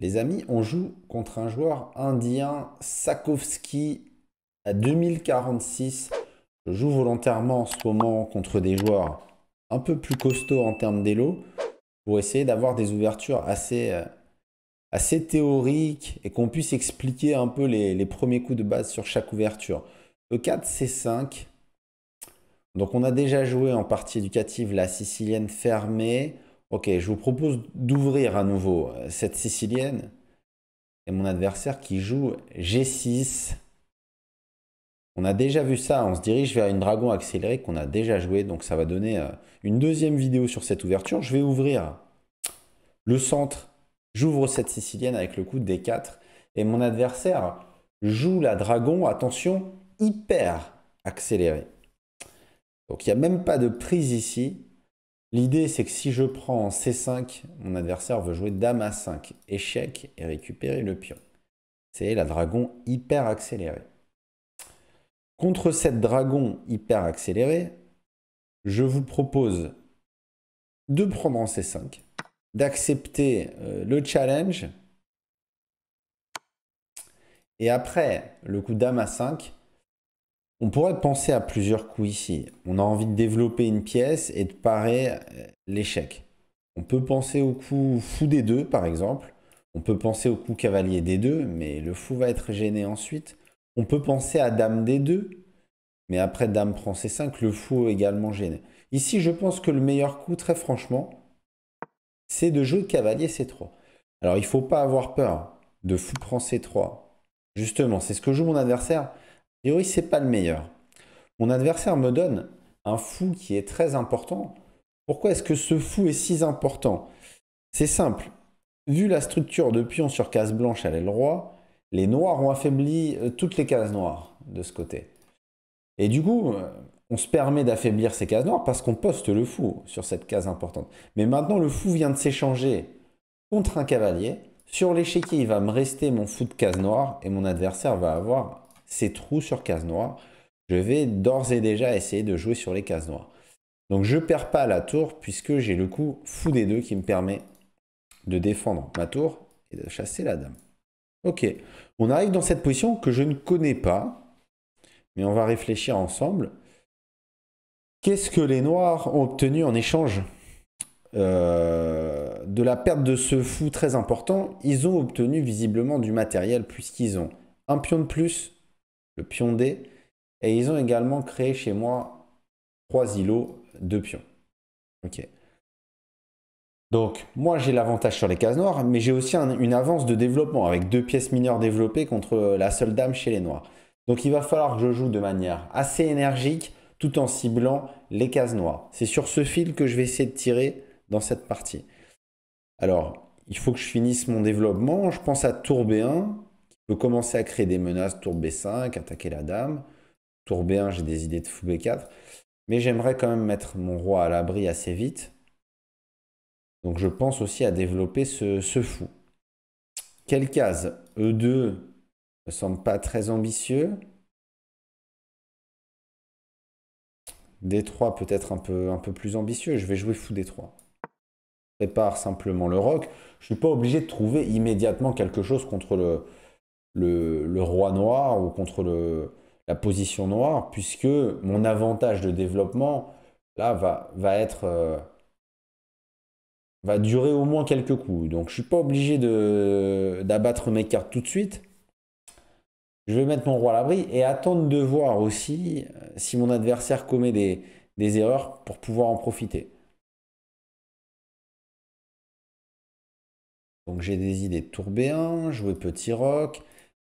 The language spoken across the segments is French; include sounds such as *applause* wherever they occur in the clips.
Les amis, on joue contre un joueur indien, Sakovski, à 2046. Je joue volontairement en ce moment contre des joueurs un peu plus costauds en termes d'élo pour essayer d'avoir des ouvertures assez, euh, théoriques et qu'on puisse expliquer un peu les, les, premiers coups de base sur chaque ouverture. E4, C5. Donc on a déjà joué en partie éducative la sicilienne fermée. Ok, je vous propose d'ouvrir à nouveau euh, cette sicilienne et mon adversaire qui joue G6. On a déjà vu ça, on se dirige vers une dragon accélérée qu'on a déjà joué, donc ça va donner euh, une deuxième vidéo sur cette ouverture. Je vais ouvrir le centre, j'ouvre cette sicilienne avec le coup de D4, et mon adversaire joue la dragon, attention, hyper accélérée. Donc il n'y a même pas de prise ici, L'idée, c'est que si je prends C5, mon adversaire veut jouer Dame à 5 échec et récupérer le pion. C'est la dragon hyper accélérée. Contre cette dragon hyper accélérée, je vous propose de prendre en C5, d'accepter euh, le challenge. Et après, le coup Dame à 5 on pourrait penser à plusieurs coups ici. On a envie de développer une pièce et de parer euh, l'échec. On peut penser au coup fou des deux, par exemple. On peut penser au coup cavalier des deux, mais le fou va être gêné ensuite. On peut penser à dame des deux, mais après dame prend c5, le fou est également gêné. Ici, je pense que le meilleur coup, très franchement, c'est de jouer cavalier c3. Alors, il ne faut pas avoir peur de fou prend c3. Justement, c'est ce que joue mon adversaire. Et oui, c'est pas le meilleur. Mon adversaire me donne un fou qui est très important. Pourquoi est-ce que ce fou est si important C'est simple. Vu la structure de pion sur case blanche à l'aile roi, les noirs ont affaibli euh, toutes les cases noires de ce côté. Et du coup, euh, on se permet d'affaiblir ces cases noires parce qu'on poste le fou sur cette case importante. Mais maintenant, le fou vient de s'échanger contre un cavalier. Sur l'échiquier, il va me rester mon fou de case noire et mon adversaire va avoir ces trous sur cases noires, Je vais d'ores et déjà essayer de jouer sur les cases noires. Donc je ne perds pas la tour puisque j'ai le coup fou des deux qui me permet de défendre ma tour et de chasser la dame. Ok, on arrive dans cette position que je ne connais pas, mais on va réfléchir ensemble. Qu'est-ce que les Noirs ont obtenu en échange euh, de la perte de ce fou très important Ils ont obtenu visiblement du matériel puisqu'ils ont un pion de plus, le pion D. Et ils ont également créé chez moi trois îlots de pions. Donc, moi, j'ai l'avantage sur les cases noires, mais j'ai aussi une avance de développement avec deux pièces mineures développées contre la seule dame chez les noirs. Donc, il va falloir que je joue de manière assez énergique tout en ciblant les cases noires. C'est sur ce fil que je vais essayer de tirer dans cette partie. Alors, il faut que je finisse mon développement. Je pense à tour B1, je peux commencer à créer des menaces tour B5, attaquer la dame. Tour B1, j'ai des idées de fou B4. Mais j'aimerais quand même mettre mon roi à l'abri assez vite. Donc je pense aussi à développer ce, fou. Quelle case E2 ne semble pas très ambitieux. D3 peut-être un peu, un peu plus ambitieux. Je vais jouer fou D3. Je prépare simplement le rock. Je ne suis pas obligé de trouver immédiatement quelque chose contre le, le, roi noir ou contre la position noire, puisque mon avantage de développement, là, va, être... Euh, va durer au moins quelques coups. Donc je ne suis pas obligé d'abattre mes cartes tout de suite. Je vais mettre mon roi à l'abri et attendre de voir aussi euh, si mon adversaire commet des, erreurs pour pouvoir en profiter. Donc j'ai des idées de tour B1, jouer petit rock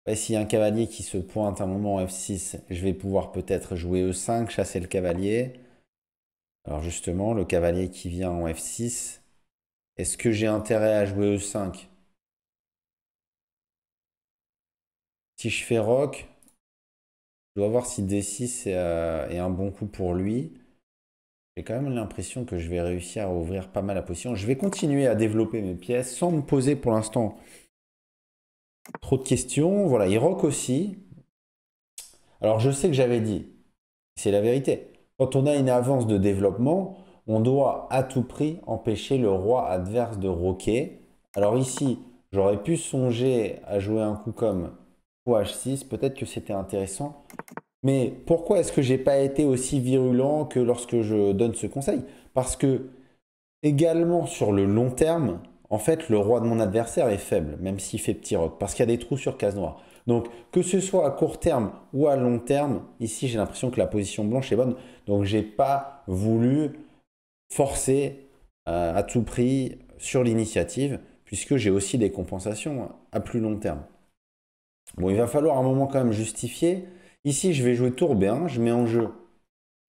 si bah, s'il y a un cavalier qui se pointe un moment en F6, je vais pouvoir peut-être jouer E5, chasser le cavalier. Alors justement, le cavalier qui vient en F6, est-ce que j'ai intérêt à jouer E5 Si je fais rock, je dois voir si D6 est, euh, est un bon coup pour lui. J'ai quand même l'impression que je vais réussir à ouvrir pas mal la position. Je vais continuer à développer mes pièces sans me poser pour l'instant trop de questions. Voilà, il rock aussi. Alors je sais que j'avais dit, c'est la vérité. Quand on a une avance de développement, on doit à tout prix empêcher le roi adverse de roquer. Alors ici, j'aurais pu songer à jouer un coup comme h6, peut-être que c'était intéressant. Mais pourquoi est-ce que je j'ai pas été aussi virulent que lorsque je donne ce conseil Parce que également sur le long terme, en fait, le roi de mon adversaire est faible, même s'il fait petit rock, parce qu'il y a des trous sur case noire. Donc, que ce soit à court terme ou à long terme, ici, j'ai l'impression que la position blanche est bonne. Donc, je n'ai pas voulu forcer euh, à tout prix sur l'initiative, puisque j'ai aussi des compensations à plus long terme. Bon, il va falloir un moment quand même justifier. Ici, je vais jouer tour B1, je mets en jeu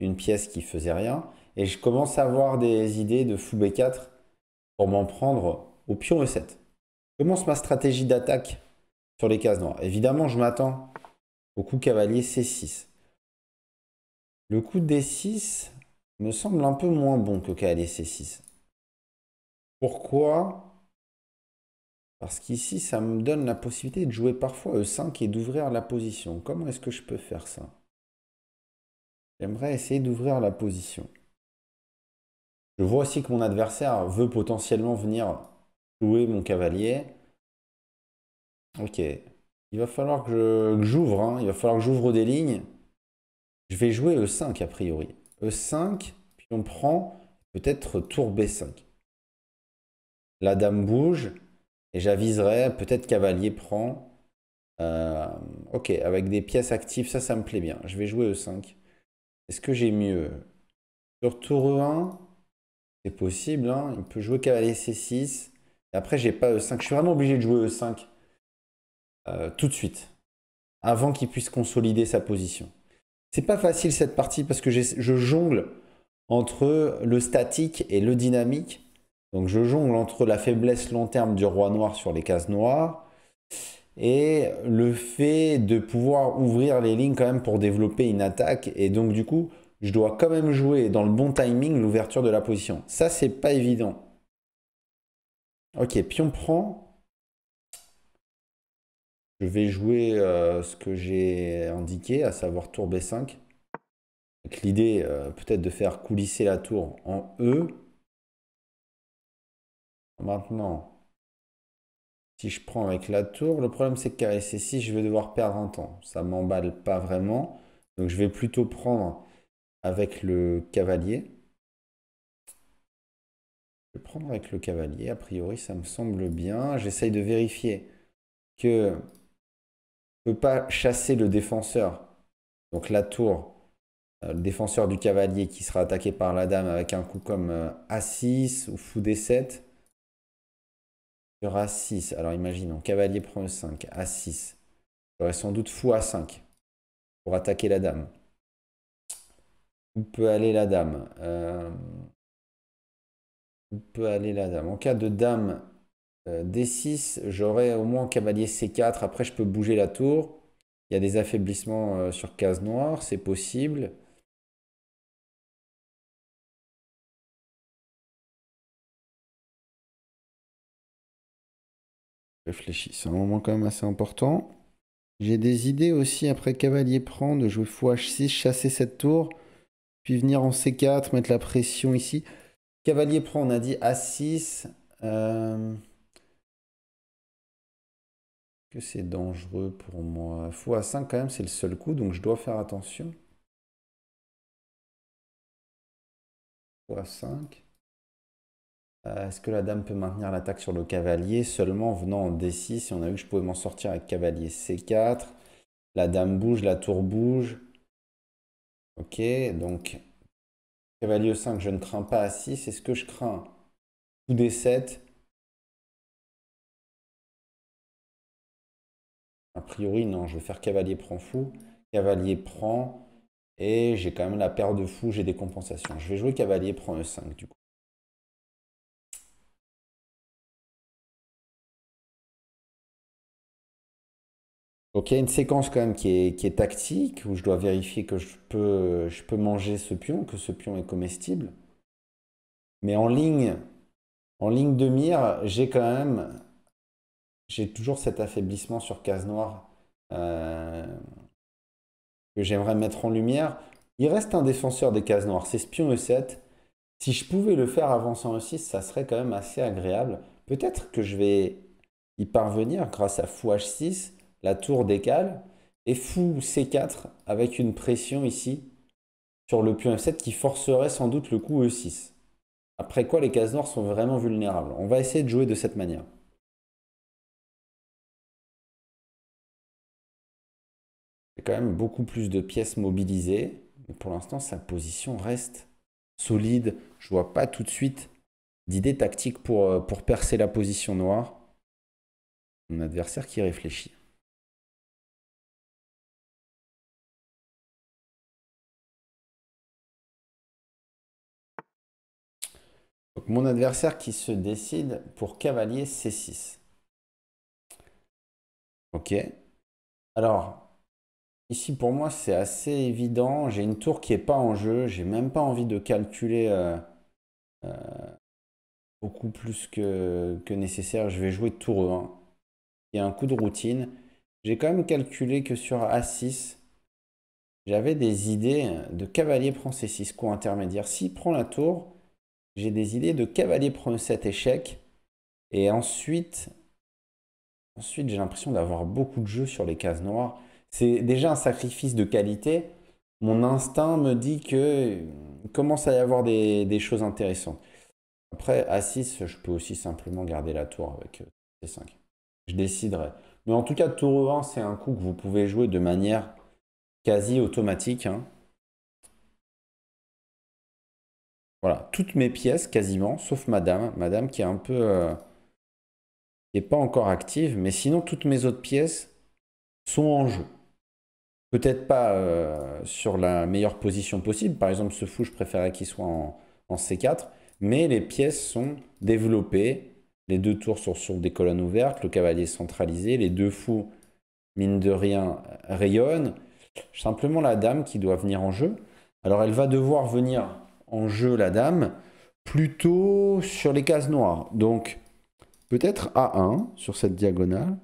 une pièce qui faisait rien, et je commence à avoir des idées de fou B4 pour m'en prendre au pion E7. Commence ma stratégie d'attaque sur les cases noires. Évidemment, je m'attends au coup cavalier C6. Le coup D6 me semble un peu moins bon que cavalier C6. Pourquoi Parce qu'ici, ça me donne la possibilité de jouer parfois E5 et d'ouvrir la position. Comment est-ce que je peux faire ça J'aimerais essayer d'ouvrir la position. Je vois aussi que mon adversaire veut potentiellement venir Jouer mon cavalier. Ok. Il va falloir que j'ouvre. Hein. Il va falloir que j'ouvre des lignes. Je vais jouer E5 a priori. E5, puis on prend peut-être tour B5. La dame bouge et j'aviserai peut-être cavalier prend. Euh, ok, avec des pièces actives, ça, ça me plaît bien. Je vais jouer E5. Est-ce que j'ai mieux Sur tour E1, c'est possible. Hein. Il peut jouer cavalier C6 après, j'ai pas E5. Je suis vraiment obligé de jouer E5 euh, tout de suite, avant qu'il puisse consolider sa position. C'est pas facile cette partie parce que je jongle entre le statique et le dynamique. Donc je jongle entre la faiblesse long terme du roi noir sur les cases noires et le fait de pouvoir ouvrir les lignes quand même pour développer une attaque. Et donc du coup, je dois quand même jouer dans le bon timing l'ouverture de la position. Ça, c'est pas évident. Ok, on prend. Je vais jouer euh, ce que j'ai indiqué, à savoir tour B5. Avec l'idée euh, peut-être de faire coulisser la tour en E. Maintenant, si je prends avec la tour, le problème c'est que carré C6, je vais devoir perdre un temps. Ça m'emballe pas vraiment. Donc je vais plutôt prendre avec le cavalier. Je vais prendre avec le cavalier. A priori, ça me semble bien. J'essaye de vérifier que je ne peux pas chasser le défenseur. Donc la tour, euh, le défenseur du cavalier qui sera attaqué par la dame avec un coup comme euh, A6 ou fou D7. Sur A6, alors imaginons, cavalier prend 5 A6. J'aurais sans doute fou A5 pour attaquer la dame. Où peut aller la dame euh, on peut aller la dame. En cas de dame euh, D6, j'aurai au moins cavalier C4. Après, je peux bouger la tour. Il y a des affaiblissements euh, sur case noire, c'est possible. Réfléchis, c'est un moment quand même assez important. J'ai des idées aussi après cavalier prendre. de jouer fou 6 chasser cette tour, puis venir en C4, mettre la pression ici. Cavalier prend, on a dit A6. Est-ce euh, Que c'est dangereux pour moi. Fou a 5 quand même, c'est le seul coup, donc je dois faire attention. Fou 5. Euh, est-ce que la dame peut maintenir l'attaque sur le cavalier seulement en venant en D6 on a vu que je pouvais m'en sortir avec cavalier C4. La dame bouge, la tour bouge. Ok, donc Cavalier 5, je ne crains pas à 6. C'est ce que je crains tout des 7 A priori, non. Je vais faire cavalier prend fou. Cavalier prend. Et j'ai quand même la paire de fou. J'ai des compensations. Je vais jouer cavalier prend E5 du coup. Donc il y a une séquence quand même qui est, tactique, où je dois vérifier que je peux, je peux manger ce pion, que ce pion est comestible. Mais en ligne, en ligne de mire, j'ai quand même, j'ai toujours cet affaiblissement sur case noire euh, que j'aimerais mettre en lumière. Il reste un défenseur des cases noires, c'est ce pion E7. Si je pouvais le faire avançant E6, ça serait quand même assez agréable. Peut-être que je vais y parvenir grâce à fou H6, la tour décale, et fou C4 avec une pression ici sur le pion F7 qui forcerait sans doute le coup E6. Après quoi, les cases noires sont vraiment vulnérables. On va essayer de jouer de cette manière. Il y a quand même beaucoup plus de pièces mobilisées, mais pour l'instant, sa position reste solide. Je ne vois pas tout de suite d'idée tactique euh, pour percer la position noire. Mon adversaire qui réfléchit. Mon adversaire qui se décide pour cavalier C6. Ok. Alors, ici pour moi c'est assez évident. J'ai une tour qui n'est pas en jeu. J'ai même pas envie de calculer euh, euh, beaucoup plus que, nécessaire. Je vais jouer tour 1 Il y a un coup de routine. J'ai quand même calculé que sur A6, j'avais des idées de cavalier prend C6, coup intermédiaire. S'il prend la tour, j'ai des idées de cavalier prenez 7 échec. Et ensuite, ensuite j'ai l'impression d'avoir beaucoup de jeux sur les cases noires. C'est déjà un sacrifice de qualité. Mon instinct me dit que euh, commence à y avoir des, choses intéressantes. Après, à 6, je peux aussi simplement garder la tour avec euh, C5. Je déciderai. Mais en tout cas, tour 1, c'est un coup que vous pouvez jouer de manière quasi automatique. Hein. Voilà, toutes mes pièces quasiment, sauf Madame. Madame qui est un peu... n'est euh, pas encore active, mais sinon toutes mes autres pièces sont en jeu. Peut-être pas euh, sur la meilleure position possible. Par exemple, ce fou, je préférais qu'il soit en, en, C4. Mais les pièces sont développées. Les deux tours sont sur des colonnes ouvertes. Le cavalier centralisé. Les deux fous, mine de rien, rayonnent. Simplement la dame qui doit venir en jeu. Alors, elle va devoir venir en jeu la dame, plutôt sur les cases noires. Donc, peut-être A1 sur cette diagonale.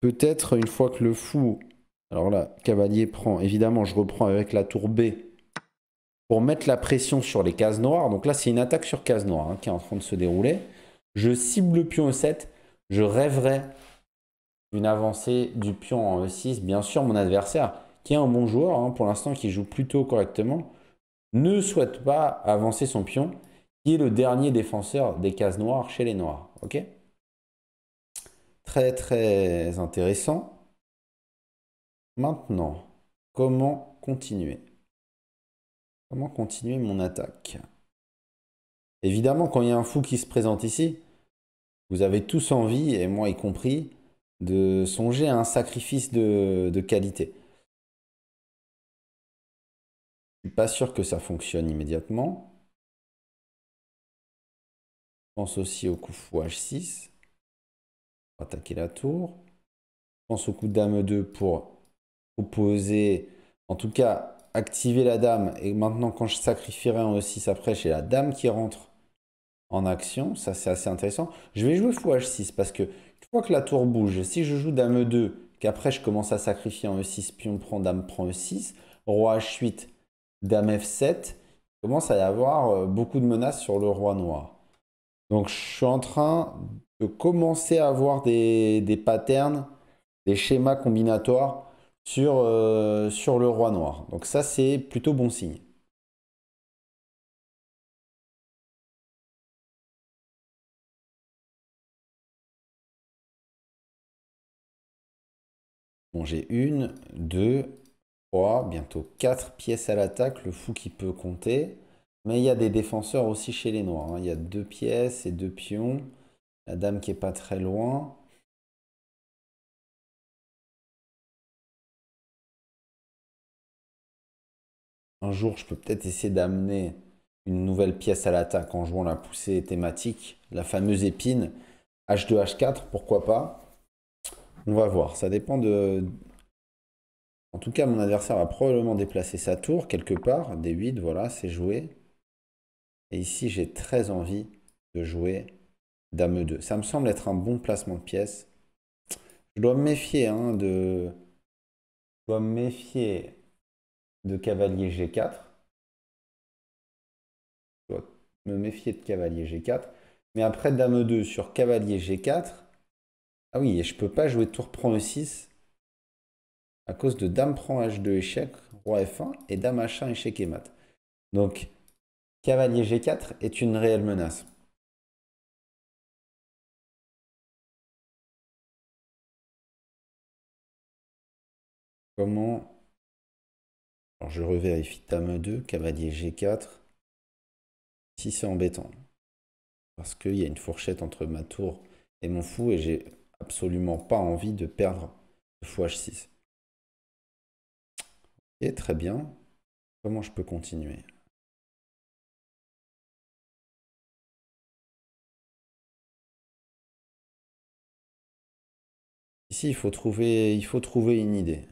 Peut-être une fois que le fou... Alors là, cavalier prend. Évidemment, je reprends avec la tour B pour mettre la pression sur les cases noires. Donc là, c'est une attaque sur case noire hein, qui est en train de se dérouler. Je cible le pion E7. Je rêverais d'une avancée du pion en E6. Bien sûr, mon adversaire, qui est un bon joueur, hein, pour l'instant, qui joue plutôt correctement, ne souhaite pas avancer son pion, qui est le dernier défenseur des cases noires chez les noirs. Ok Très très intéressant. Maintenant, comment continuer Comment continuer mon attaque Évidemment, quand il y a un fou qui se présente ici, vous avez tous envie, et moi y compris, de songer à un sacrifice de, de qualité. Je suis pas sûr que ça fonctionne immédiatement. Je pense aussi au coup fou H6 pour attaquer la tour. Je pense au coup dame 2 pour opposer, en tout cas activer la dame. Et maintenant, quand je sacrifierai en E6 après, j'ai la dame qui rentre en action. Ça, c'est assez intéressant. Je vais jouer fou H6 parce que une fois que la tour bouge, si je joue dame 2, qu'après je commence à sacrifier en E6, on prend, dame prend E6, roi H8, dame f7, il commence à y avoir euh, beaucoup de menaces sur le roi noir. Donc je suis en train de commencer à avoir des, patterns, des schémas combinatoires sur, euh, sur le roi noir. Donc ça c'est plutôt bon signe. Bon, j'ai une, deux, bientôt 4 pièces à l'attaque, le fou qui peut compter. Mais il y a des défenseurs aussi chez les noirs. Hein. Il y a deux pièces et deux pions. La dame qui est pas très loin. Un jour, je peux peut-être essayer d'amener une nouvelle pièce à l'attaque en jouant la poussée thématique, la fameuse épine H2-H4, pourquoi pas. On va voir, ça dépend de, en tout cas, mon adversaire va probablement déplacer sa tour quelque part. D8, voilà, c'est joué. Et ici, j'ai très envie de jouer Dame 2. Ça me semble être un bon placement de pièce. Je dois me méfier hein, de... Je dois me méfier de cavalier G4. Je dois me méfier de cavalier G4. Mais après Dame 2 sur cavalier G4... Ah oui, et je peux pas jouer tour prend E6 à cause de Dame prend H2 échec, Roi F1 et Dame H1 échec et mat. Donc, Cavalier G4 est une réelle menace. Comment alors je revérifie Dame 2, cavalier G4. Si c'est embêtant. Parce qu'il y a une fourchette entre ma tour et mon fou et j'ai absolument pas envie de perdre le fou H6. Et très bien. Comment je peux continuer Ici, il faut trouver, il faut trouver une idée.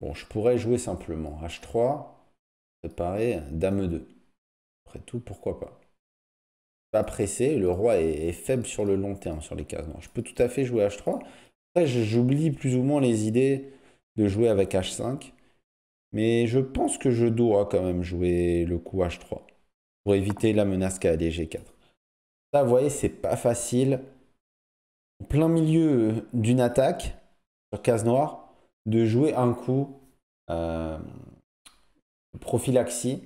Bon, je pourrais jouer simplement H3, préparer Dame 2 Après tout, pourquoi pas Pas pressé, le roi est, faible sur le long terme, sur les cases. je peux tout à fait jouer H3. Après, j'oublie plus ou moins les idées de jouer avec H5. Mais je pense que je dois quand même jouer le coup H3 pour éviter la menace des G4. Ça, voyez, c'est pas facile. En plein milieu d'une attaque, sur case noire, de jouer un coup euh, prophylaxie.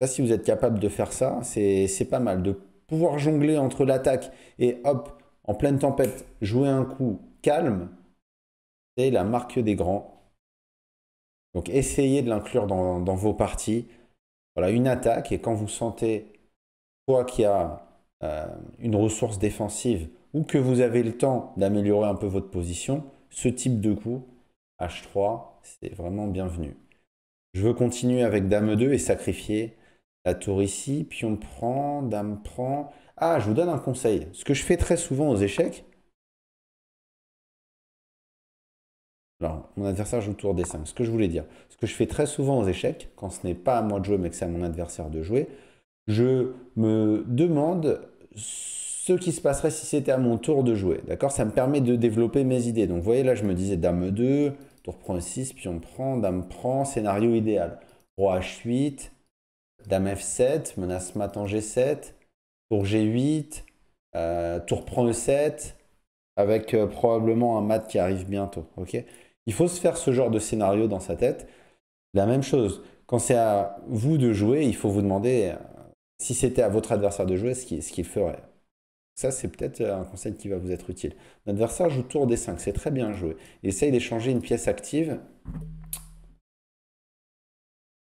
Ça, si vous êtes capable de faire ça, c'est pas mal. De pouvoir jongler entre l'attaque et hop, en pleine tempête, jouer un coup calme, la marque des grands. Donc essayez de l'inclure dans, vos parties. Voilà, une attaque, et quand vous sentez quoi qu'il y a euh, une ressource défensive ou que vous avez le temps d'améliorer un peu votre position, ce type de coup, H3, c'est vraiment bienvenu. Je veux continuer avec Dame 2 et sacrifier la tour ici, Puis on prend, Dame prend. Ah, je vous donne un conseil. Ce que je fais très souvent aux échecs, Alors, mon adversaire joue le tour des 5. Ce que je voulais dire, ce que je fais très souvent aux échecs, quand ce n'est pas à moi de jouer, mais que c'est à mon adversaire de jouer, je me demande ce qui se passerait si c'était à mon tour de jouer. D'accord Ça me permet de développer mes idées. Donc, vous voyez, là, je me disais dame 2, tour prend 6, puis on prend, dame prend, scénario idéal. Roi H8, dame F7, menace mat en G7, tour G8, euh, tour prend E7, avec euh, probablement un mat qui arrive bientôt. ok il faut se faire ce genre de scénario dans sa tête. La même chose, quand c'est à vous de jouer, il faut vous demander euh, si c'était à votre adversaire de jouer, ce qu'il ferait. Ça, c'est peut-être euh, un conseil qui va vous être utile. L'adversaire joue tour des 5, c'est très bien joué. Il essaye d'échanger une pièce active.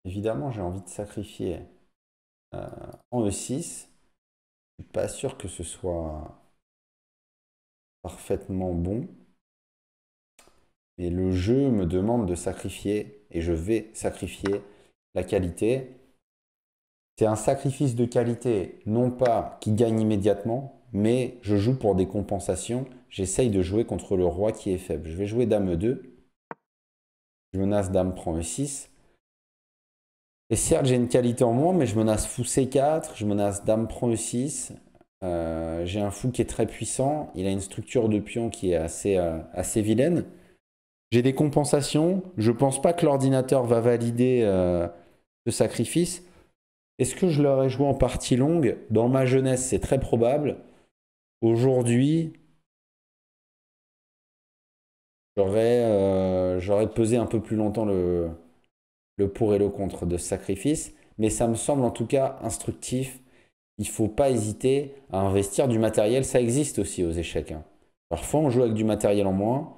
Évidemment, j'ai envie de sacrifier euh, en E6. Je ne suis pas sûr que ce soit parfaitement bon. Et le jeu me demande de sacrifier, et je vais sacrifier la qualité. C'est un sacrifice de qualité, non pas qui gagne immédiatement, mais je joue pour des compensations. J'essaye de jouer contre le roi qui est faible. Je vais jouer dame e2. Je menace dame prend e6. Et certes, j'ai une qualité en moins, mais je menace fou c4, je menace dame prend e6. Euh, j'ai un fou qui est très puissant. Il a une structure de pion qui est assez euh, vilaine j'ai des compensations, je pense pas que l'ordinateur va valider euh, ce sacrifice. Est-ce que je l'aurais joué en partie longue Dans ma jeunesse, c'est très probable. Aujourd'hui, euh, j'aurais pesé un peu plus longtemps le, le pour et le contre de ce sacrifice, mais ça me semble en tout cas instructif. Il ne faut pas hésiter à investir du matériel, ça existe aussi aux échecs. Hein. Parfois, on joue avec du matériel en moins,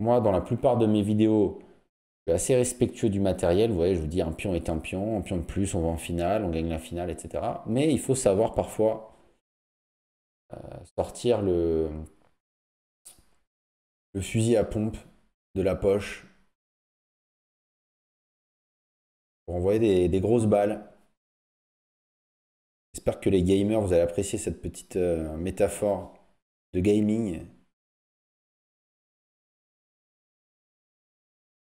moi, dans la plupart de mes vidéos, je suis assez respectueux du matériel. Vous voyez, je vous dis un pion est un pion, un pion de plus, on va en finale, on gagne la finale, etc. Mais il faut savoir parfois euh, sortir le, fusil à pompe de la poche pour envoyer des, grosses balles. J'espère que les gamers, vous allez apprécier cette petite euh, métaphore de gaming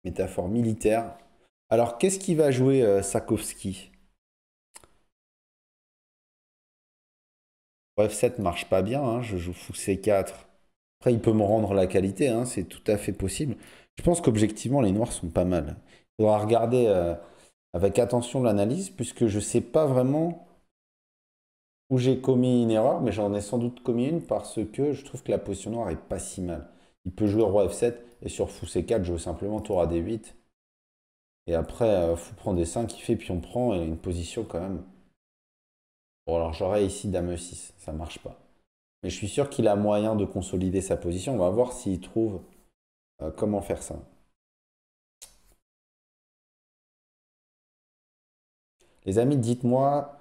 métaphore militaire. Alors, qu'est-ce qui va jouer Sakowski euh, Sakovski Bref, 7 marche pas bien, hein, je joue fou C4. Après, il peut me rendre la qualité, hein, c'est tout à fait possible. Je pense qu'objectivement, les noirs sont pas mal. Il faudra regarder euh, avec attention l'analyse, puisque je sais pas vraiment où j'ai commis une erreur, mais j'en ai sans doute commis une parce que je trouve que la position noire est pas si mal il peut jouer roi f7 et sur fou c4 je veux simplement tour à d8 et après euh, fou prend d5 il fait on prend et une position quand même bon alors j'aurais ici dame 6 ça marche pas mais je suis sûr qu'il a moyen de consolider sa position on va voir s'il trouve euh, comment faire ça les amis dites-moi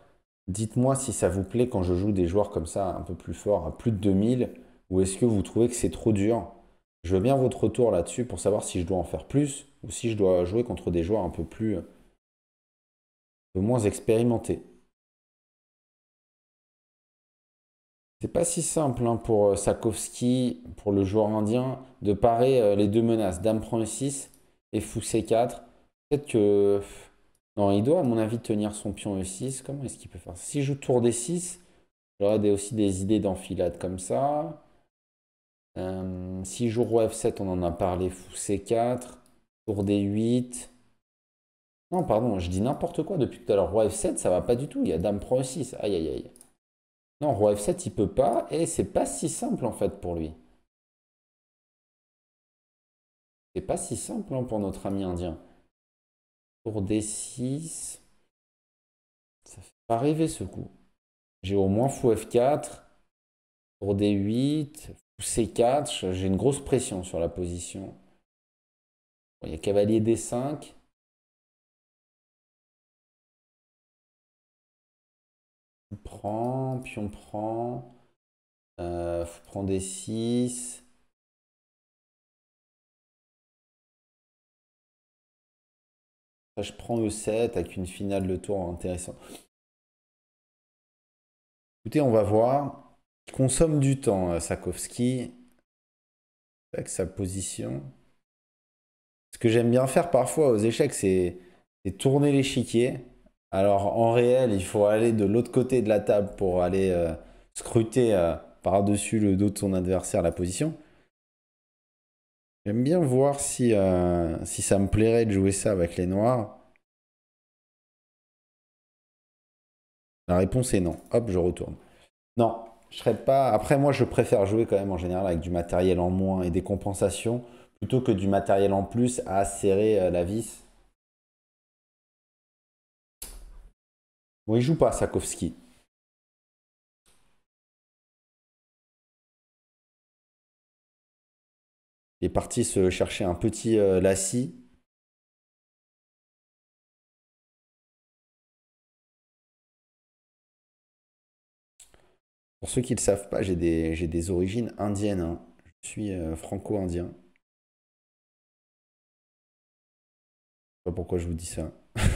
dites-moi si ça vous plaît quand je joue des joueurs comme ça un peu plus forts à plus de 2000 ou est-ce que vous trouvez que c'est trop dur je veux bien votre retour là-dessus pour savoir si je dois en faire plus ou si je dois jouer contre des joueurs un peu plus. Euh, moins expérimentés. C'est pas si simple hein, pour euh, Sakowski, pour le joueur indien, de parer euh, les deux menaces. Dame prend 6 et fou C4. Peut-être que. Non, il doit, à mon avis, tenir son pion E6. Comment est-ce qu'il peut faire Si je joue tour D6, j'aurais aussi des idées d'enfilade comme ça. 6 si joue roi F7, on en a parlé, fou C4, tour D8. Non, pardon, je dis n'importe quoi depuis tout à l'heure. Roi F7, ça va pas du tout. Il y a dame pro E6. Aïe, aïe, aïe. Non, roi F7, il peut pas. Et c'est pas si simple, en fait, pour lui. C'est pas si simple hein, pour notre ami indien. Tour D6. Ça fait pas rêver, ce coup. J'ai au moins fou F4. Tour D8. C4, j'ai une grosse pression sur la position. il y a cavalier D5. On prend, puis on prend. Euh, prend D6. je prends E7 avec une finale de tour intéressante. Écoutez, on va voir consomme du temps, euh, Sakowski. Avec sa position. Ce que j'aime bien faire parfois aux échecs, c'est tourner l'échiquier. Alors en réel, il faut aller de l'autre côté de la table pour aller euh, scruter euh, par-dessus le dos de son adversaire la position. J'aime bien voir si, si ça me plairait de jouer ça avec les noirs. La réponse est non. Hop, je retourne. Non, pas. Après, moi, je préfère jouer quand même en général avec du matériel en moins et des compensations plutôt que du matériel en plus à serrer euh, la vis. Bon, il joue pas Sakowski. Il est parti se chercher un petit euh, lacis. Pour ceux qui ne le savent pas, j'ai des, des origines indiennes. Hein. Je suis euh, franco-indien. Je sais pas pourquoi je vous dis ça. *laughs*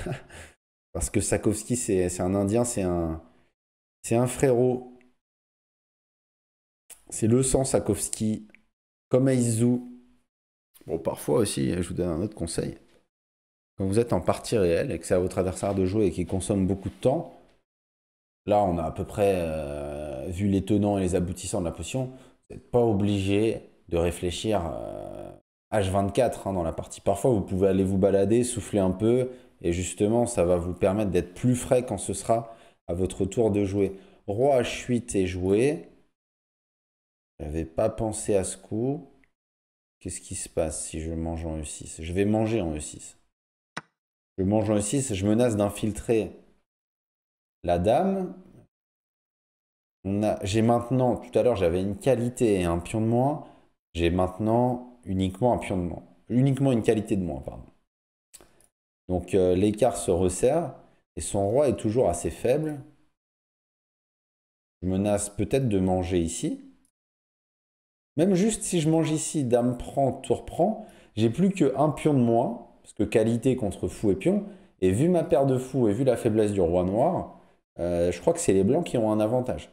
Parce que Sakowski c'est un Indien, c'est un, un frérot. C'est le sang Sakowski. comme Aizu. Bon, parfois aussi, hein, je vous donne un autre conseil. Quand vous êtes en partie réelle et que c'est à votre adversaire de jouer et qu'il consomme beaucoup de temps, là, on a à peu près euh, vu les tenants et les aboutissants de la potion, vous n'êtes pas obligé de réfléchir H24 euh, hein, dans la partie. Parfois, vous pouvez aller vous balader, souffler un peu, et justement, ça va vous permettre d'être plus frais quand ce sera à votre tour de jouer. Roi H8 est joué. J'avais pas pensé à ce coup. Qu'est-ce qui se passe si je mange en E6 Je vais manger en E6. Je mange en E6, je menace d'infiltrer la dame, j'ai maintenant, tout à l'heure j'avais une qualité et un pion de moins, j'ai maintenant uniquement un pion de moins. Uniquement une qualité de moins, Donc euh, l'écart se resserre et son roi est toujours assez faible. Je menace peut-être de manger ici. Même juste si je mange ici, dame prend, tour prend, j'ai plus qu'un pion de moins, parce que qualité contre fou et pion, et vu ma paire de fous et vu la faiblesse du roi noir, euh, je crois que c'est les blancs qui ont un avantage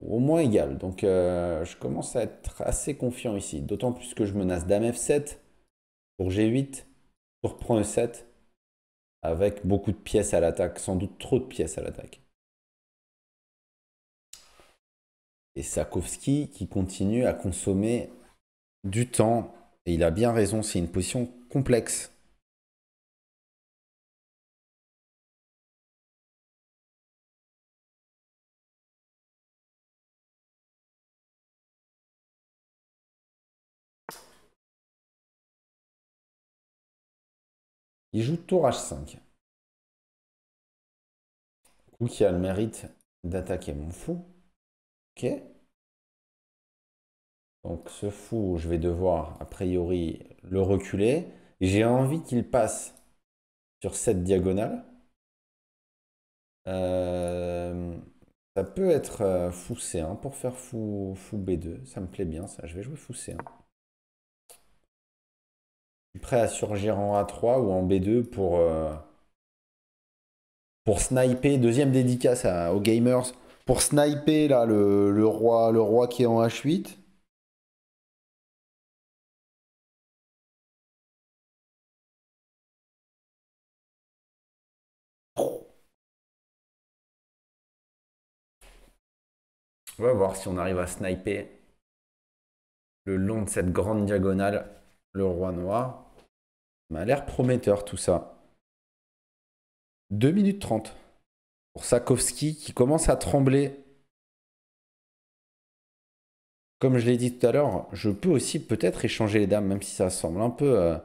au moins égal. Donc euh, je commence à être assez confiant ici. D'autant plus que je menace Dame F7 pour G8, pour prendre E7, avec beaucoup de pièces à l'attaque, sans doute trop de pièces à l'attaque. Et Sakowski qui continue à consommer du temps, et il a bien raison, c'est une position complexe. Il joue tour H5. qui a le mérite d'attaquer mon fou. Ok. Donc ce fou, je vais devoir a priori le reculer. J'ai envie qu'il passe sur cette diagonale. Euh, ça peut être euh, fou C1 pour faire fou, fou B2. Ça me plaît bien ça. Je vais jouer fou C1 prêt à surgir en A3 ou en B2 pour, euh, pour sniper. Deuxième dédicace aux gamers. Pour sniper là, le, roi, le roi qui est en H8. On va voir si on arrive à sniper le long de cette grande diagonale le roi noir. M'a l'air prometteur tout ça. 2 minutes 30 pour Sakowski qui commence à trembler. Comme je l'ai dit tout à l'heure, je peux aussi peut-être échanger les dames, même si ça semble un peu euh,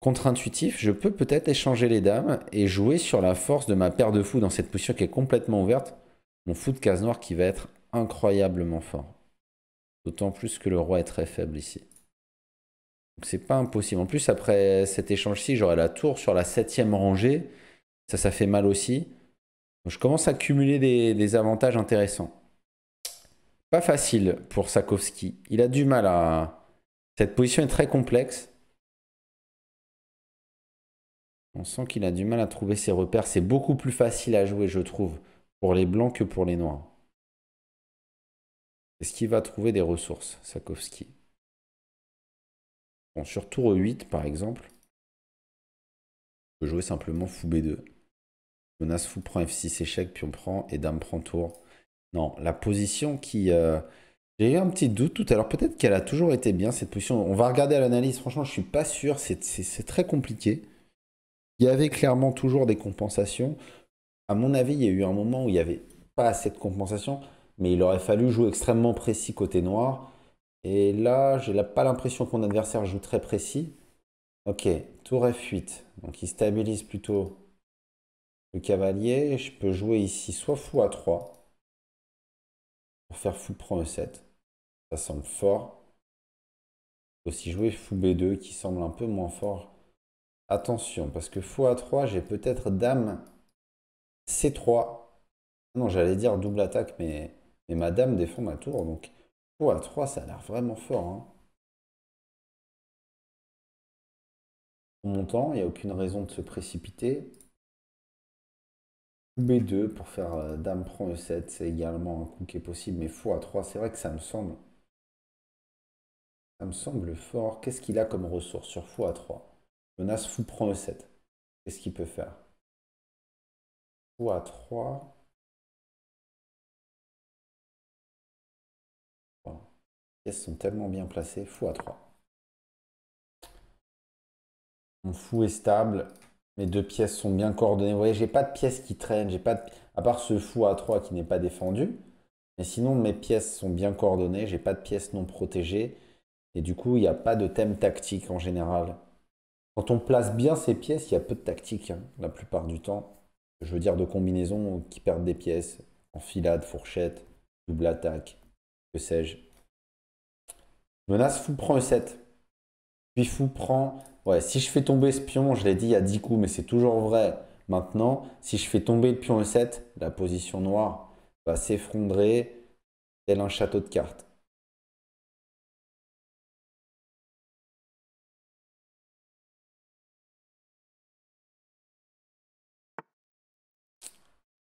contre-intuitif. Je peux peut-être échanger les dames et jouer sur la force de ma paire de fous dans cette position qui est complètement ouverte. Mon fou de case noire qui va être incroyablement fort. D'autant plus que le roi est très faible ici c'est pas impossible. En plus, après cet échange-ci, j'aurai la tour sur la septième rangée. Ça, ça fait mal aussi. je commence à cumuler des, des, avantages intéressants. Pas facile pour Sakowski. Il a du mal à. Cette position est très complexe. On sent qu'il a du mal à trouver ses repères. C'est beaucoup plus facile à jouer, je trouve, pour les blancs que pour les noirs. Est-ce qu'il va trouver des ressources, Sakowski sur tour 8, par exemple, je peux jouer simplement fou B2. Menace fou prend F6 échec, puis on prend, et dame prend tour. Non, la position qui... Euh, j'ai eu un petit doute tout à l'heure. Peut-être qu'elle a toujours été bien, cette position. On va regarder à l'analyse. Franchement, je suis pas sûr. C'est très compliqué. Il y avait clairement toujours des compensations. À mon avis, il y a eu un moment où il n'y avait pas assez de compensation, mais il aurait fallu jouer extrêmement précis côté noir et là, je n'ai pas l'impression que mon adversaire joue très précis. Ok, tour F8. Donc il stabilise plutôt le cavalier. Je peux jouer ici soit fou à 3 pour faire fou prend E7. Ça semble fort. Aussi jouer fou B2 qui semble un peu moins fort. Attention, parce que fou A3, j'ai peut-être dame C3. Non, j'allais dire double attaque, mais, mais ma dame défend ma tour. Donc Fou à 3, ça a l'air vraiment fort. Hein. montant, il n'y a aucune raison de se précipiter. B2 pour faire euh, dame prend E7, c'est également un coup qui est possible, mais fou à 3, c'est vrai que ça me semble. Ça me semble fort. Qu'est-ce qu'il a comme ressource sur fou à 3 Menace fou prend E7. Qu'est-ce qu'il peut faire Fou à 3. pièces sont tellement bien placées, fou à 3. Mon fou est stable, mes deux pièces sont bien coordonnées. Vous voyez, j'ai pas de pièces qui traînent, j'ai pas de... à part ce fou à 3 qui n'est pas défendu. Mais sinon, mes pièces sont bien coordonnées, j'ai pas de pièces non protégées. Et du coup, il n'y a pas de thème tactique en général. Quand on place bien ses pièces, il y a peu de tactique hein, la plupart du temps. Je veux dire de combinaisons qui perdent des pièces, enfilade, fourchette, double attaque, que sais-je. Menace, fou prend E7. Puis fou prend. Ouais, si je fais tomber ce pion, je l'ai dit il y a 10 coups, mais c'est toujours vrai. Maintenant, si je fais tomber le pion E7, la position noire va s'effondrer tel un château de cartes.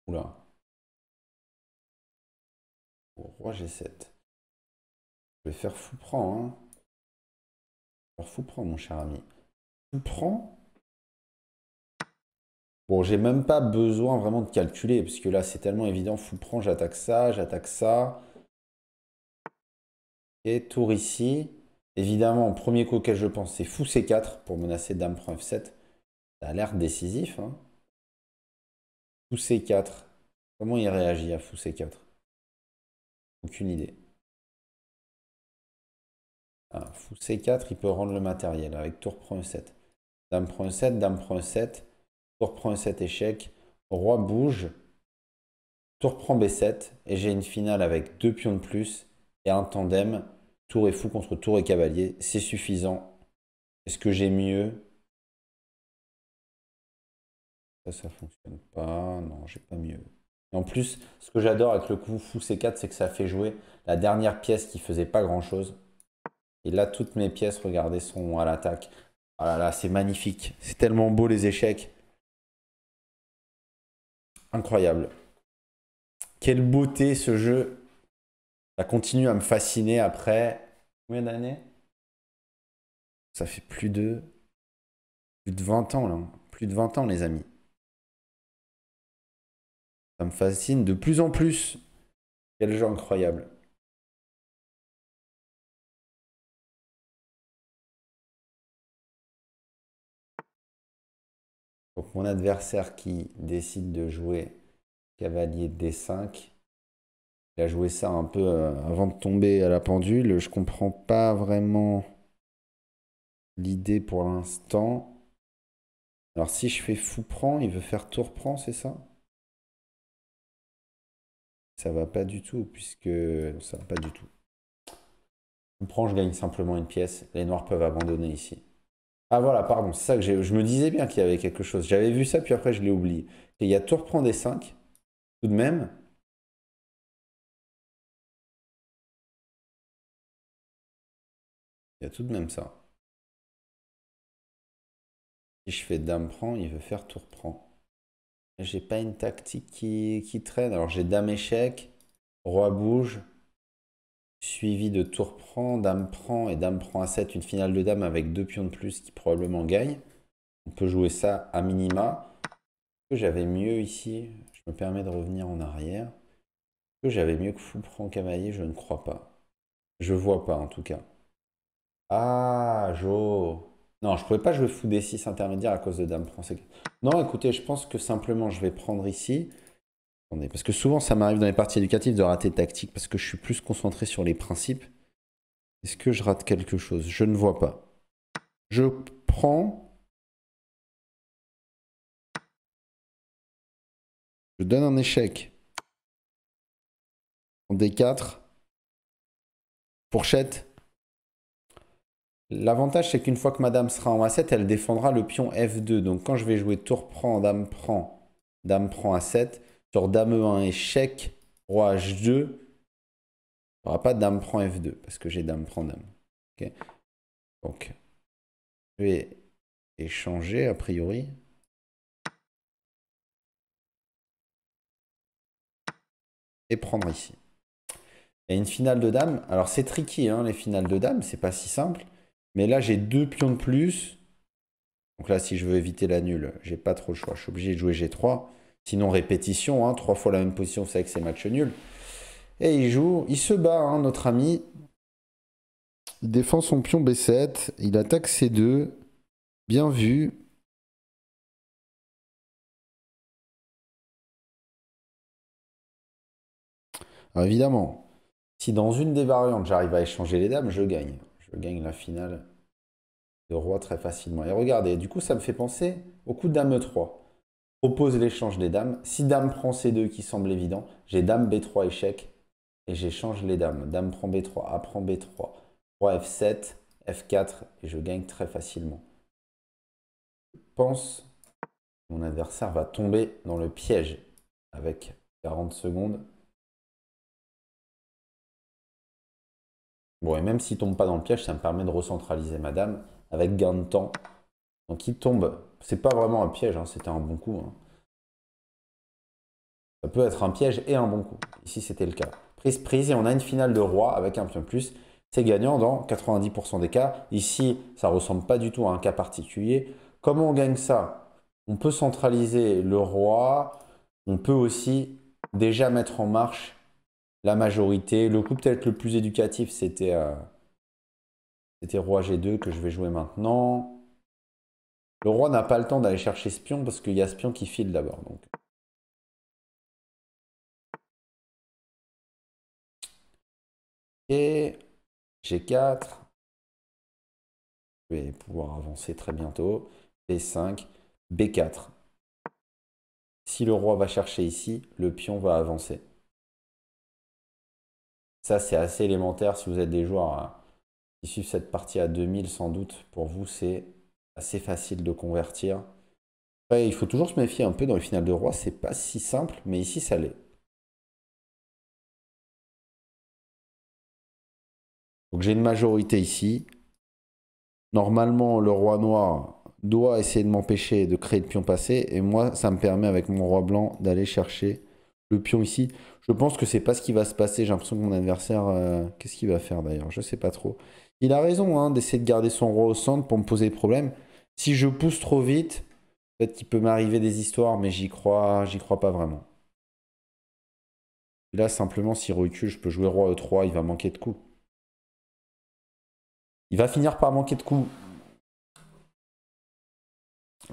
Oula. roi G7. Je vais faire fou Hein. Fou-prend, mon cher ami. Fou-prend. Bon, j'ai même pas besoin vraiment de calculer, parce que là, c'est tellement évident. Fou-prend, j'attaque ça, j'attaque ça. Et tour ici. Évidemment, premier coup auquel je pense, c'est fou C4 pour menacer dame F7. Ça a l'air décisif. Hein. Fou C4. Comment il réagit à fou C4 Aucune idée. Ah, fou C4, il peut rendre le matériel avec tour prend 7. Dame prend 7, dame prend 7, tour prend 7 échec, roi bouge, tour prend B7, et j'ai une finale avec deux pions de plus et un tandem, tour et fou contre tour et cavalier, c'est suffisant. Est-ce que j'ai mieux Ça, ça fonctionne pas, non, j'ai pas mieux. En plus, ce que j'adore avec le coup fou C4, c'est que ça fait jouer la dernière pièce qui faisait pas grand chose, et là, toutes mes pièces, regardez, sont à l'attaque. Ah là là, c'est magnifique. C'est tellement beau les échecs. Incroyable. Quelle beauté ce jeu. Ça continue à me fasciner après combien d'années Ça fait plus de plus de 20 ans là, plus de 20 ans les amis. Ça me fascine de plus en plus. Quel jeu incroyable. Donc mon adversaire qui décide de jouer cavalier D5, il a joué ça un peu euh, avant de tomber à la pendule. Je comprends pas vraiment l'idée pour l'instant. Alors si je fais fou prend, il veut faire tour prend, c'est ça Ça va pas du tout puisque ça va pas du tout. Prend, je gagne simplement une pièce. Les noirs peuvent abandonner ici. Ah voilà, pardon, c'est ça que je me disais bien qu'il y avait quelque chose. J'avais vu ça, puis après je l'ai oublié. Et il y a tout reprend des 5, tout de même. Il y a tout de même ça. Si je fais dame prend, il veut faire tour prend. J'ai pas une tactique qui, qui traîne. Alors j'ai dame échec, roi bouge suivi de tour prend, dame prend et dame prend à 7, une finale de dame avec deux pions de plus qui probablement gagne. On peut jouer ça à minima. que j'avais mieux ici Je me permets de revenir en arrière. que j'avais mieux que fou prend cavalier Je ne crois pas. Je vois pas en tout cas. Ah, Jo Non, je pouvais pas jouer fou d6 intermédiaire à cause de dame prend. Non, écoutez, je pense que simplement je vais prendre ici parce que souvent ça m'arrive dans les parties éducatives de rater tactique parce que je suis plus concentré sur les principes. Est-ce que je rate quelque chose Je ne vois pas. Je prends. Je donne un échec. En D4. Pourchette. L'avantage, c'est qu'une fois que madame sera en A7, elle défendra le pion F2. Donc quand je vais jouer tour prend, dame prend, dame prend A7, sur dame 1 échec, roi H2. Il aura pas dame prend F2 parce que j'ai dame prend dame. Donc, je vais échanger a priori. Et prendre ici. et une finale de dame. Alors c'est tricky, hein, les finales de dame, c'est pas si simple. Mais là, j'ai deux pions de plus. Donc là, si je veux éviter la nulle, j'ai pas trop le choix. Je suis obligé de jouer G3. Sinon, répétition, hein, trois fois la même position, c'est savez que c'est match nul. Et il joue, il se bat, hein, notre ami. Il défend son pion B7, il attaque C2. Bien vu. Alors évidemment, si dans une des variantes j'arrive à échanger les dames, je gagne. Je gagne la finale de roi très facilement. Et regardez, du coup, ça me fait penser au coup de dame 3 oppose l'échange des dames. Si dame prend C2 qui semble évident, j'ai dame B3 échec et j'échange les dames. Dame prend B3, A prend B3, 3 F7, F4 et je gagne très facilement. Je pense que mon adversaire va tomber dans le piège avec 40 secondes. Bon, et même s'il tombe pas dans le piège, ça me permet de recentraliser ma dame avec gain de temps. Donc il tombe c'est pas vraiment un piège, hein, c'était un bon coup. Hein. Ça peut être un piège et un bon coup. Ici, c'était le cas. Prise, prise, et on a une finale de roi avec un pion plus. C'est gagnant dans 90% des cas. Ici, ça ressemble pas du tout à un cas particulier. Comment on gagne ça On peut centraliser le roi. On peut aussi déjà mettre en marche la majorité. Le coup peut-être le plus éducatif, c'était euh, roi G2 que je vais jouer maintenant. Le roi n'a pas le temps d'aller chercher Spion parce qu'il y a Spion qui file d'abord. Donc. Et G4. Je vais pouvoir avancer très bientôt. B5, B4. Si le roi va chercher ici, le pion va avancer. Ça, c'est assez élémentaire si vous êtes des joueurs qui hein. suivent cette partie à 2000 sans doute. Pour vous, c'est assez facile de convertir. il faut toujours se méfier un peu dans les finales de roi, c'est pas si simple, mais ici ça l'est. Donc j'ai une majorité ici. Normalement, le roi noir doit essayer de m'empêcher de créer le pion passé, et moi, ça me permet avec mon roi blanc d'aller chercher le pion ici. Je pense que c'est pas ce qui va se passer. J'ai l'impression que mon adversaire, euh, qu'est-ce qu'il va faire d'ailleurs Je sais pas trop. Il a raison hein, d'essayer de garder son roi au centre pour me poser problème si je pousse trop vite, peut-être qu'il peut, m'arriver des histoires, mais j'y crois, j'y crois pas vraiment. Là, simplement, s'il recule, je peux jouer roi e3, il va manquer de coups. Il va finir par manquer de coups.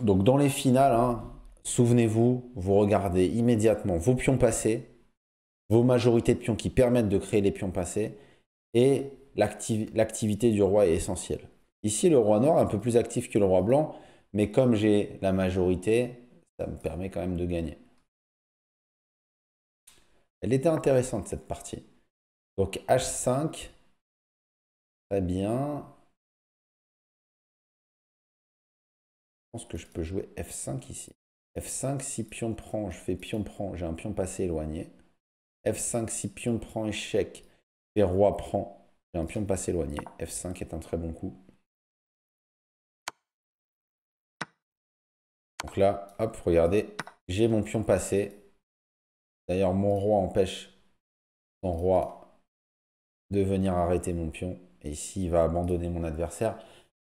Donc, dans les finales, hein, souvenez-vous, vous regardez immédiatement vos pions passés, vos majorités de pions qui permettent de créer les pions passés, et l'activité du roi est essentielle. Ici, le roi noir est un peu plus actif que le roi blanc, mais comme j'ai la majorité, ça me permet quand même de gagner. Elle était intéressante cette partie. Donc H5, très bien. Je pense que je peux jouer F5 ici. F5, si pion prend, je fais pion prend, j'ai un pion passé éloigné. F5, si pion prend échec, et roi prend, j'ai un pion passé éloigné. F5 est un très bon coup. Donc là, hop, regardez, j'ai mon pion passé. D'ailleurs, mon roi empêche son roi de venir arrêter mon pion. Et ici, il va abandonner mon adversaire.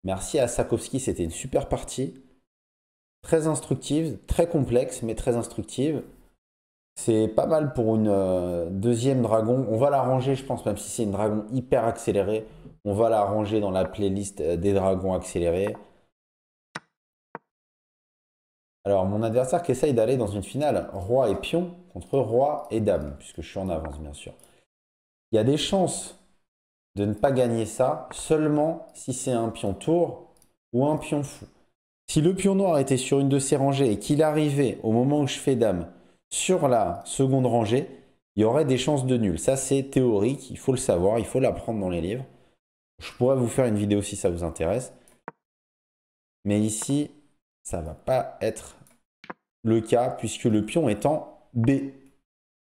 Merci à Sakowski, c'était une super partie. Très instructive, très complexe, mais très instructive. C'est pas mal pour une euh, deuxième dragon. On va la ranger, je pense, même si c'est une dragon hyper accélérée. On va la ranger dans la playlist euh, des dragons accélérés. Alors, mon adversaire qui essaye d'aller dans une finale roi et pion contre roi et dame, puisque je suis en avance, bien sûr. Il y a des chances de ne pas gagner ça seulement si c'est un pion tour ou un pion fou. Si le pion noir était sur une de ces rangées et qu'il arrivait au moment où je fais dame sur la seconde rangée, il y aurait des chances de nul. Ça, c'est théorique, il faut le savoir, il faut l'apprendre dans les livres. Je pourrais vous faire une vidéo si ça vous intéresse. Mais ici, ça ne va pas être le cas puisque le pion est en B.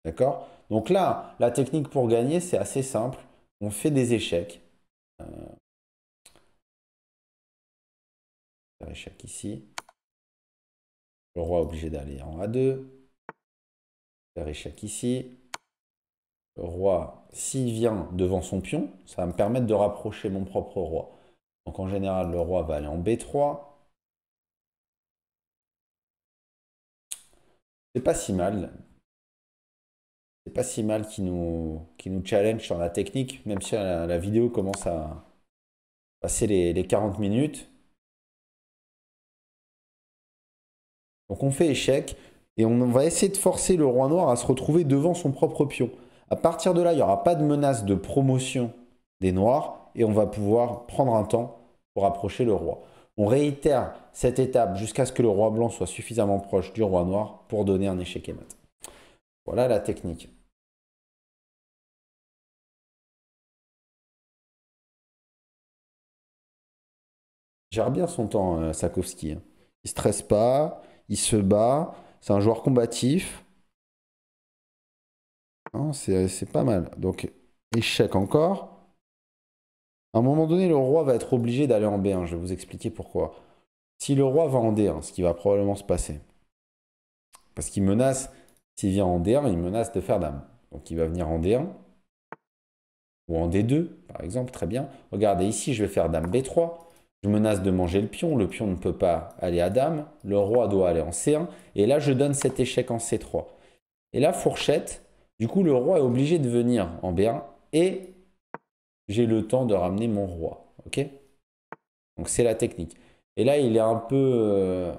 D'accord Donc là, la technique pour gagner, c'est assez simple. On fait des échecs. Euh... échec ici. Le roi est obligé d'aller en A2. Faire échec ici. Le roi, s'il vient devant son pion, ça va me permettre de rapprocher mon propre roi. Donc en général, le roi va aller en B3. C'est pas si mal. C'est pas si mal qui nous, qui nous challenge sur la technique, même si la, vidéo commence à passer les, les 40 minutes. Donc on fait échec et on va essayer de forcer le roi noir à se retrouver devant son propre pion. À partir de là, il n'y aura pas de menace de promotion des noirs et on va pouvoir prendre un temps pour approcher le roi. On réitère cette étape jusqu'à ce que le roi blanc soit suffisamment proche du roi noir pour donner un échec et mat. Voilà la technique. Gère bien son temps, euh, Sakowski. Hein. Il stresse pas, il se bat, c'est un joueur combatif. Hein, c'est pas mal. Donc, échec encore. À un moment donné, le roi va être obligé d'aller en B1. Je vais vous expliquer pourquoi. Si le roi va en D1, ce qui va probablement se passer, parce qu'il menace, s'il vient en D1, il menace de faire dame. Donc il va venir en D1 ou en D2, par exemple, très bien. Regardez ici, je vais faire dame B3. Je menace de manger le pion. Le pion ne peut pas aller à dame. Le roi doit aller en C1. Et là, je donne cet échec en C3. Et là, fourchette. Du coup, le roi est obligé de venir en B1 et j'ai le temps de ramener mon roi. Ok Donc c'est la technique. Et là, il est un peu... Euh,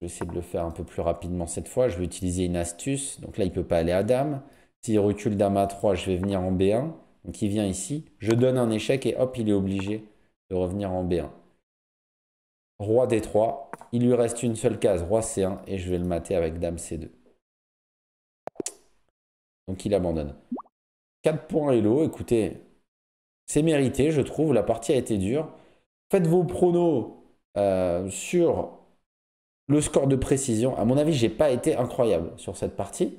je vais essayer de le faire un peu plus rapidement cette fois. Je vais utiliser une astuce. Donc là, il ne peut pas aller à dame. S'il recule dame à 3, je vais venir en B1. Donc il vient ici. Je donne un échec et hop, il est obligé de revenir en B1. Roi D3. Il lui reste une seule case, roi C1. Et je vais le mater avec dame C2. Donc il abandonne. 4 points Hello, écoutez, c'est mérité, je trouve. La partie a été dure. Faites vos pronos euh, sur le score de précision. À mon avis, j'ai pas été incroyable sur cette partie.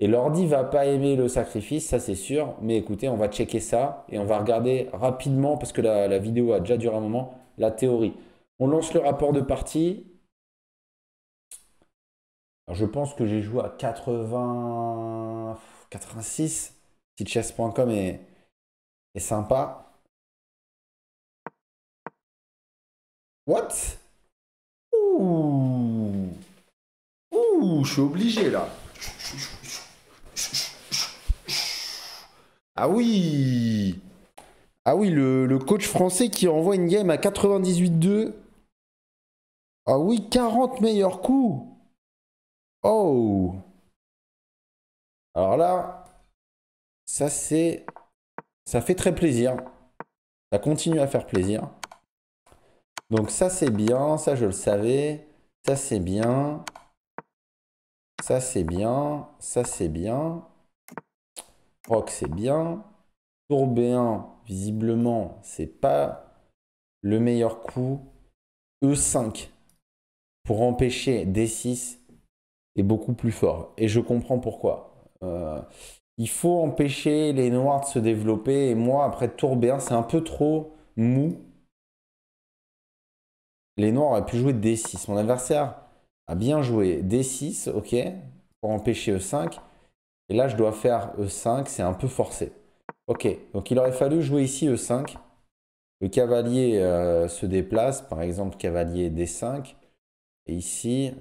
Et l'ordi va pas aimer le sacrifice, ça c'est sûr. Mais écoutez, on va checker ça et on va regarder rapidement, parce que la vidéo a déjà duré un moment, la théorie. On lance le rapport de partie alors, je pense que j'ai joué à 80, 86. Si est, sympa. What Ouh Ouh, je suis obligé là. Ah oui Ah oui, le, le, coach français qui envoie une game à 98-2. Ah oui, 40 meilleurs coups Oh Alors là, ça c'est... Ça fait très plaisir. Ça continue à faire plaisir. Donc ça c'est bien, ça je le savais. Ça c'est bien. Ça c'est bien. Ça c'est bien. Rock c'est bien. b1 visiblement, c'est pas le meilleur coup. E5 pour empêcher D6 est beaucoup plus fort. Et je comprends pourquoi. Euh, il faut empêcher les noirs de se développer. Et moi, après tour B1, c'est un peu trop mou. Les noirs auraient pu jouer D6. Mon adversaire a bien joué D6, ok, pour empêcher E5. Et là, je dois faire E5, c'est un peu forcé. Ok, donc il aurait fallu jouer ici E5. Le cavalier euh, se déplace, par exemple cavalier D5. Et ici,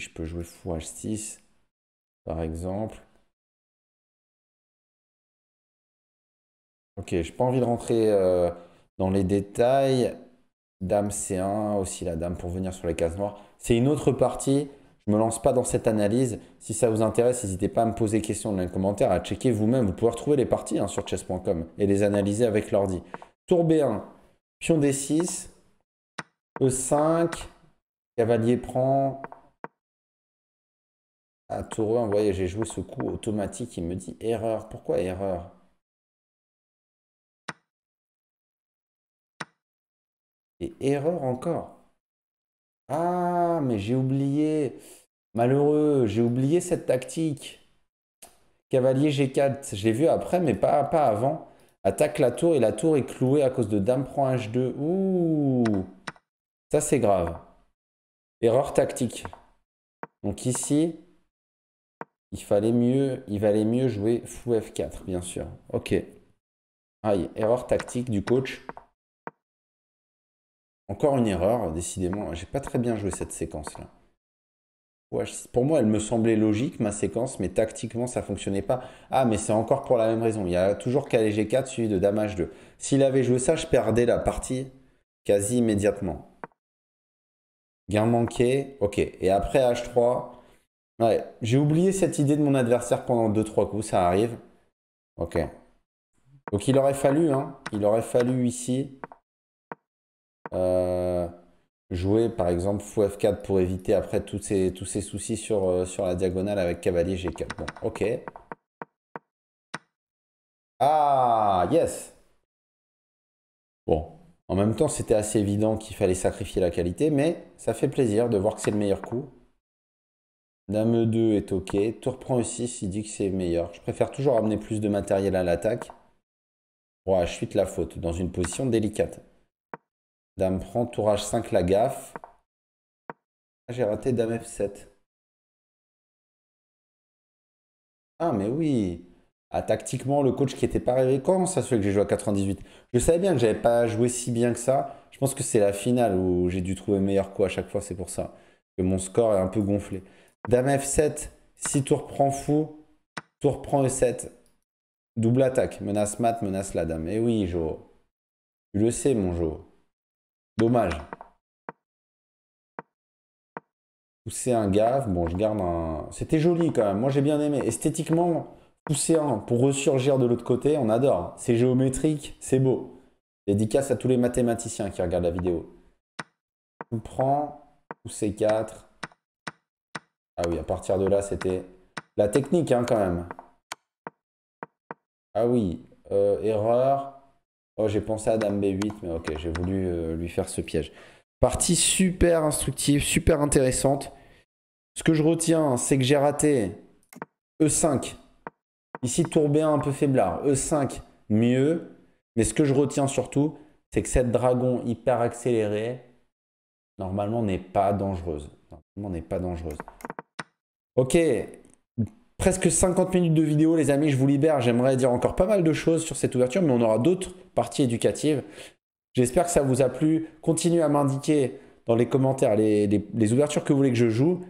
je peux jouer fou h 6 par exemple. Ok, je n'ai pas envie de rentrer euh, dans les détails. Dame C1, aussi la dame pour venir sur les cases noires. C'est une autre partie. Je ne me lance pas dans cette analyse. Si ça vous intéresse, n'hésitez pas à me poser des questions dans les commentaires, à checker vous-même. Vous pouvez retrouver les parties hein, sur chess.com et les analyser avec l'ordi. Tour B1, pion D6, E5, cavalier prend, à 1. vous voyez, j'ai joué ce coup automatique. Il me dit erreur. Pourquoi erreur Et erreur encore. Ah, mais j'ai oublié. Malheureux, j'ai oublié cette tactique. Cavalier G4, J'ai vu après, mais pas, pas avant. Attaque la tour et la tour est clouée à cause de Dame prend H2. Ouh, ça c'est grave. Erreur tactique. Donc ici, il fallait mieux, il valait mieux jouer fou F4, bien sûr. Ok. Aïe, erreur tactique du coach. Encore une erreur, décidément. J'ai pas très bien joué cette séquence-là. pour moi, elle me semblait logique, ma séquence, mais tactiquement, ça fonctionnait pas. Ah, mais c'est encore pour la même raison. Il y a toujours klg G4 suivi de damage 2 S'il avait joué ça, je perdais la partie quasi immédiatement. Gain manqué, ok. Et après H3, Ouais, j'ai oublié cette idée de mon adversaire pendant 2-3 coups, ça arrive. Ok. Donc il aurait fallu, hein, il aurait fallu ici euh, jouer par exemple fou F4 pour éviter après tous ces, tous ces soucis sur, euh, sur la diagonale avec cavalier G4. Bon, ok. Ah, yes Bon, en même temps c'était assez évident qu'il fallait sacrifier la qualité, mais ça fait plaisir de voir que c'est le meilleur coup. Dame 2 est ok. Tour prend E6, il dit que c'est meilleur. Je préfère toujours amener plus de matériel à l'attaque. Roi h la faute, dans une position délicate. Dame prend, tour H5, la gaffe. Ah, j'ai raté Dame F7. Ah, mais oui ah, tactiquement, le coach qui était pas rêvé, comment ça se fait que j'ai joué à 98 Je savais bien que j'avais pas joué si bien que ça. Je pense que c'est la finale où j'ai dû trouver meilleur coup à chaque fois, c'est pour ça que mon score est un peu gonflé. Dame F7, si tour prend fou, tour prend E7. Double attaque, menace mat, menace la dame. Eh oui, Joe, Tu le sais, mon Jo. Dommage. Pousser un gaffe. bon, je garde un... C'était joli quand même, moi j'ai bien aimé. Esthétiquement, pousser un pour ressurgir de l'autre côté, on adore. C'est géométrique, c'est beau. Dédicace à tous les mathématiciens qui regardent la vidéo. On prend, pousser 4, ah oui, à partir de là, c'était la technique hein, quand même. Ah oui, euh, erreur. Oh, j'ai pensé à Dame B8, mais ok, j'ai voulu euh, lui faire ce piège. Partie super instructive, super intéressante. Ce que je retiens, c'est que j'ai raté E5. Ici, tour B1 un peu faiblard. E5, mieux. Mais ce que je retiens surtout, c'est que cette dragon hyper accélérée, normalement, n'est pas dangereuse. Normalement, n'est pas dangereuse. Ok, presque 50 minutes de vidéo, les amis, je vous libère. J'aimerais dire encore pas mal de choses sur cette ouverture, mais on aura d'autres parties éducatives. J'espère que ça vous a plu. Continuez à m'indiquer dans les commentaires les, ouvertures que vous voulez que je joue.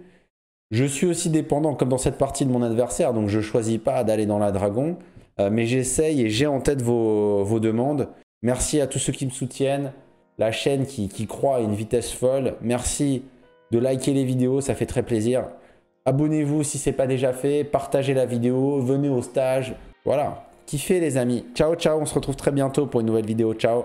Je suis aussi dépendant, comme dans cette partie de mon adversaire, donc je ne choisis pas d'aller dans la dragon, euh, mais j'essaye et j'ai en tête vos, demandes. Merci à tous ceux qui me soutiennent, la chaîne qui, qui croit à une vitesse folle. Merci de liker les vidéos, ça fait très plaisir. Abonnez-vous si ce n'est pas déjà fait, partagez la vidéo, venez au stage. Voilà, kiffez les amis. Ciao, ciao, on se retrouve très bientôt pour une nouvelle vidéo. Ciao